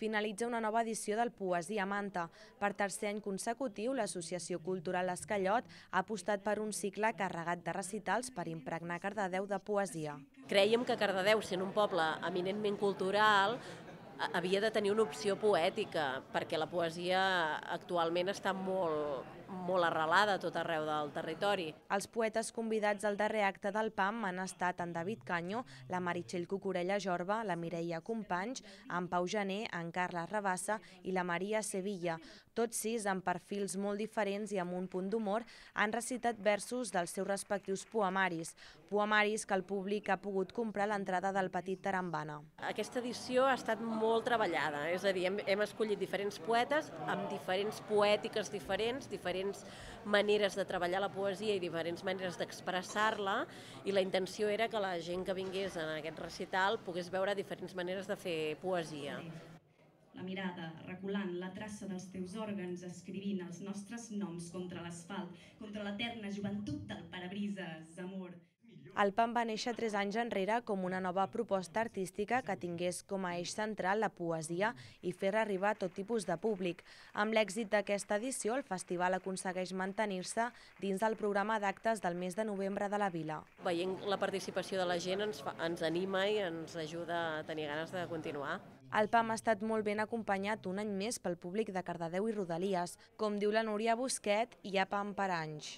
finalitza una nova edició del Poesia Manta. Per tercer any consecutiu, l'Associació Cultural Escallot ha apostat per un cicle carregat de recitals per impregnar Cardedeu de poesia. Creiem que Cardedeu, sent un poble eminentment cultural, havia de tenir una opció poètica, perquè la poesia actualment està molt, molt arrelada a tot arreu del territori. Els poetes convidats al darrer acte del PAM han estat en David Canyo, la Meritxell Cucurella Jorba, la Mireia Companys, en Pau Gené, en Carles Rabassa i la Maria Sevilla. Tots sis, amb perfils molt diferents i amb un punt d'humor, han recitat versos dels seus respectius poemaris, poemaris que el públic ha pogut comprar a l'entrada del Petit Tarambana. Aquesta edició ha estat molt molt treballada, eh? és a dir, hem, hem escollit diferents poetes amb diferents poètiques diferents, diferents maneres de treballar la poesia i diferents maneres d'expressar-la i la intenció era que la gent que vingués en aquest recital pogués veure diferents maneres de fer poesia. La mirada, reculant la traça dels teus òrgans, escrivint els nostres noms contra l'asfalt, contra l'eterna joventut el PAM va néixer tres anys enrere com una nova proposta artística que tingués com a eix central la poesia i fer arribar tot tipus de públic. Amb l'èxit d'aquesta edició, el festival aconsegueix mantenir-se dins del programa d'actes del mes de novembre de la vila. Veient la participació de la gent ens, fa, ens anima i ens ajuda a tenir ganes de continuar. El PAM ha estat molt ben acompanyat un any més pel públic de Cardedeu i Rodalies. Com diu la Núria Busquet, hi ha PAM per anys.